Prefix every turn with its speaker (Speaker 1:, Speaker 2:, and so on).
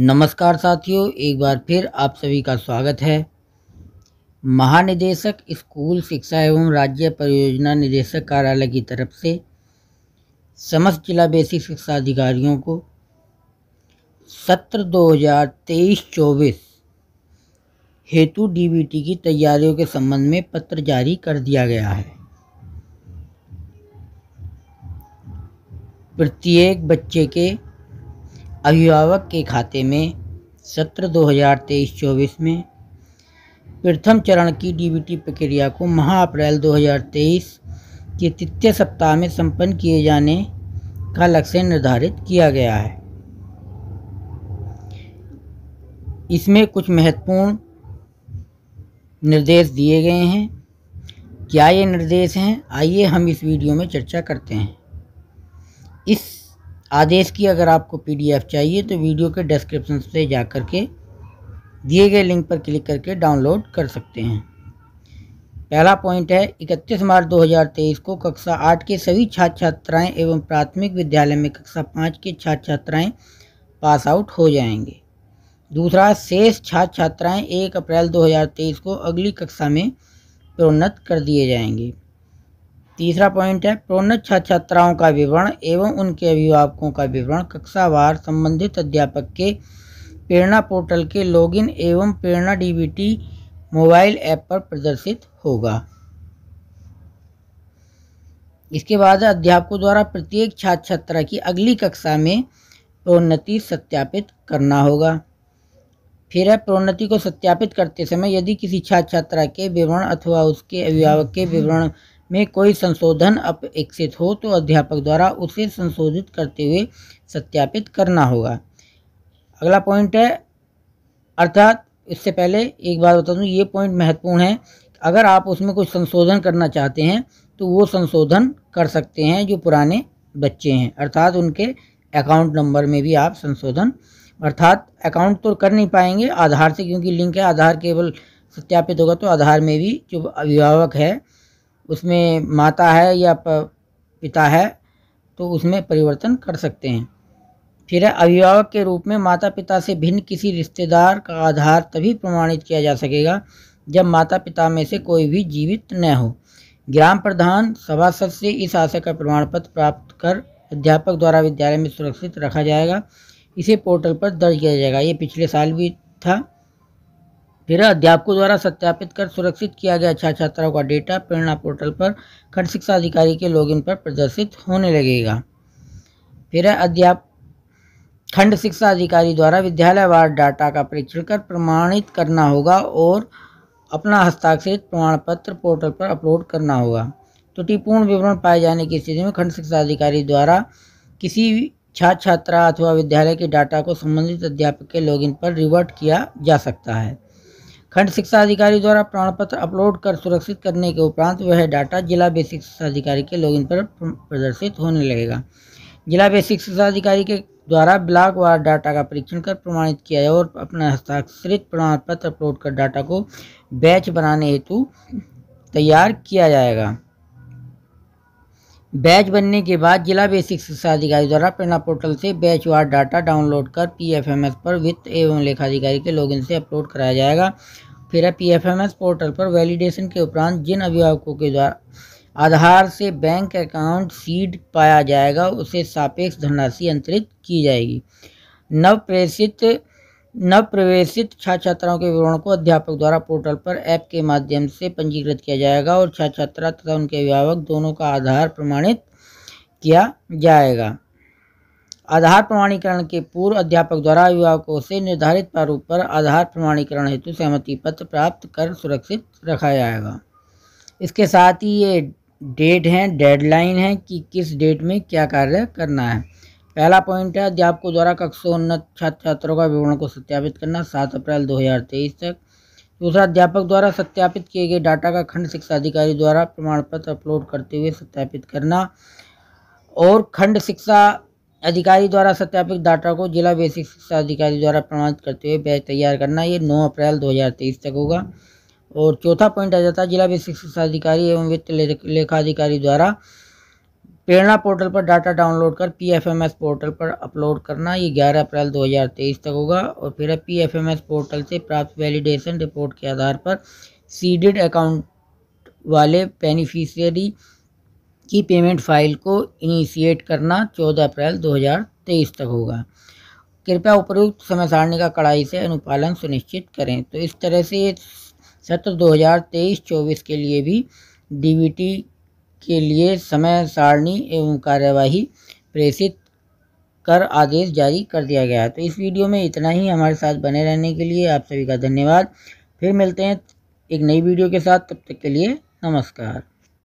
Speaker 1: नमस्कार साथियों एक बार फिर आप सभी का स्वागत है महानिदेशक स्कूल शिक्षा एवं राज्य परियोजना निदेशक कार्यालय की तरफ से समस्त जिला बेसिक शिक्षा अधिकारियों को सत्र 2023-24 हेतु डीबीटी की तैयारियों के संबंध में पत्र जारी कर दिया गया है प्रत्येक बच्चे के अभिभावक के खाते में सत्र दो हज़ार तेईस चौबीस में प्रथम चरण की डीबीटी प्रक्रिया को माह अप्रैल 2023 के तृतीय सप्ताह में संपन्न किए जाने का लक्ष्य निर्धारित किया गया है इसमें कुछ महत्वपूर्ण निर्देश दिए गए हैं क्या ये निर्देश हैं आइए हम इस वीडियो में चर्चा करते हैं इस आदेश की अगर आपको पीडीएफ चाहिए तो वीडियो के डिस्क्रिप्शन से जा कर के दिए गए लिंक पर क्लिक करके डाउनलोड कर सकते हैं पहला पॉइंट है 31 मार्च 2023 को कक्षा आठ के सभी छात्र छात्राएं एवं प्राथमिक विद्यालय में कक्षा पाँच के छात्र छात्राएं पास आउट हो जाएंगे दूसरा शेष छात्र छात्राएँ एक अप्रैल दो को अगली कक्षा में प्रोन्नत कर दिए जाएंगे तीसरा पॉइंट है प्रोन्नत छात्र छात्राओं का विवरण एवं उनके अभिभावकों का विवरण कक्षावार संबंधित अध्यापक के प्रेरणा पोर्टल के लॉगिन एवं प्रेरणा डीबीटी मोबाइल ऐप पर प्रदर्शित होगा इसके बाद अध्यापकों द्वारा प्रत्येक छात्र छात्रा की अगली कक्षा में प्रोन्नति सत्यापित करना होगा फिर है प्रोन्नति को सत्यापित करते समय यदि किसी छात्र छात्रा के विवरण अथवा उसके अभिभावक के विवरण में कोई संशोधन अपेक्षित हो तो अध्यापक द्वारा उसे संशोधित करते हुए सत्यापित करना होगा अगला पॉइंट है अर्थात इससे पहले एक बात बता दूँ ये पॉइंट महत्वपूर्ण है अगर आप उसमें कुछ संशोधन करना चाहते हैं तो वो संशोधन कर सकते हैं जो पुराने बच्चे हैं अर्थात उनके अकाउंट नंबर में भी आप संशोधन अर्थात अकाउंट तो कर नहीं पाएंगे आधार से क्योंकि लिंक है आधार केवल सत्यापित होगा तो आधार में भी जो अभिभावक है उसमें माता है या पिता है तो उसमें परिवर्तन कर सकते हैं फिर अभिभावक के रूप में माता पिता से भिन्न किसी रिश्तेदार का आधार तभी प्रमाणित किया जा सकेगा जब माता पिता में से कोई भी जीवित न हो ग्राम प्रधान सभासद से इस आशय का प्रमाण पत्र प्राप्त कर अध्यापक द्वारा विद्यालय में सुरक्षित रखा जाएगा इसे पोर्टल पर दर्ज किया जाएगा ये पिछले साल भी था फिर अध्यापकों द्वारा सत्यापित कर सुरक्षित किया गया छात्र छात्राओं का डेटा प्रेरणा पोर्टल पर खंड शिक्षा अधिकारी के लॉगिन पर प्रदर्शित होने लगेगा फिर अध्याप खंड शिक्षा अधिकारी द्वारा विद्यालयवार डाटा का परीक्षण कर प्रमाणित करना होगा और अपना हस्ताक्षरित प्रमाण पत्र पोर्टल पर अपलोड करना होगा त्रुटिपूर्ण तो विवरण पाए जाने की स्थिति में खंड शिक्षा अधिकारी द्वारा किसी छात्र छात्रा अथवा विद्यालय के डाटा को संबंधित अध्यापक के लॉगिन पर रिवर्ट किया जा सकता है खंड शिक्षा अधिकारी द्वारा प्रमाणपत्र अपलोड कर सुरक्षित करने के उपरांत वह डाटा जिला बेसिक शिक्षा अधिकारी के लॉगिन पर प्रदर्शित होने लगेगा जिला बेसिक शिक्षा अधिकारी के द्वारा ब्लॉक वार डाटा का परीक्षण कर प्रमाणित किया जाए और अपना हस्ताक्षरित प्रमाण पत्र अपलोड कर डाटा को बैच बनाने हेतु तैयार किया जाएगा बैच बनने के बाद जिला बेसिक शिक्षा अधिकारी द्वारा प्रेरणा पोर्टल से बैच वार डाटा डाउनलोड कर पीएफएमएस पर वित्त एवं लेखाधिकारी के लॉगिन से अपलोड कराया जाएगा फिर पीएफएमएस पोर्टल पर वैलिडेशन के उपरांत जिन अभिभावकों के द्वारा आधार से बैंक अकाउंट सीड पाया जाएगा उसे सापेक्ष धनराशि अंतरित की जाएगी नवप्रेषित नवप्रवेशित छात्र छात्राओं के विवरण को अध्यापक द्वारा पोर्टल पर ऐप के माध्यम से पंजीकृत किया जाएगा और छात्र छात्रा तथा उनके अभिभावक दोनों का आधार प्रमाणित किया जाएगा आधार प्रमाणीकरण के पूर्व अध्यापक द्वारा अभिभावकों से निर्धारित प्रारूप पर आधार प्रमाणीकरण हेतु सहमति पत्र प्राप्त कर सुरक्षित रखा जाएगा इसके साथ ही ये डेट हैं डेडलाइन है कि किस डेट में क्या कार्य करना है पहला पॉइंट है अध्यापकों द्वारा कक्षा उन्नत छात्र छात्रों का विवरण को सत्यापित करना सात अप्रैल दो तक दूसरा अध्यापक द्वारा सत्यापित किए गए डाटा का खंड शिक्षा अधिकारी द्वारा प्रमाण पत्र अपलोड करते हुए सत्यापित करना और खंड शिक्षा अधिकारी द्वारा सत्यापित डाटा को जिला बेसिक शिक्षा अधिकारी द्वारा प्रमाणित करते हुए बैच तैयार करना ये 9 अप्रैल 2023 तक होगा और चौथा पॉइंट आ जाता है जिला बेसिक शिक्षा अधिकारी एवं वित्त लेखा अधिकारी द्वारा प्रेरणा पोर्टल पर डाटा डाउनलोड कर पीएफएमएस पोर्टल पर अपलोड करना ये 11 अप्रैल 2023 तक होगा और फिर पीएफएमएस पोर्टल से प्राप्त वैलिडेशन रिपोर्ट के आधार पर सीडेड अकाउंट वाले बेनिफिशियरी की पेमेंट फाइल को इनिशिएट करना 14 अप्रैल 2023 तक होगा कृपया उपरोक्त समय सारणी का कड़ाई से अनुपालन सुनिश्चित करें तो इस तरह से सत्र तेईस चौबीस के लिए भी टी के लिए समय सारणी एवं कार्यवाही प्रेषित कर आदेश जारी कर दिया गया है तो इस वीडियो में इतना ही हमारे साथ बने रहने के लिए आप सभी का धन्यवाद फिर मिलते हैं एक नई वीडियो के साथ तब तक के लिए नमस्कार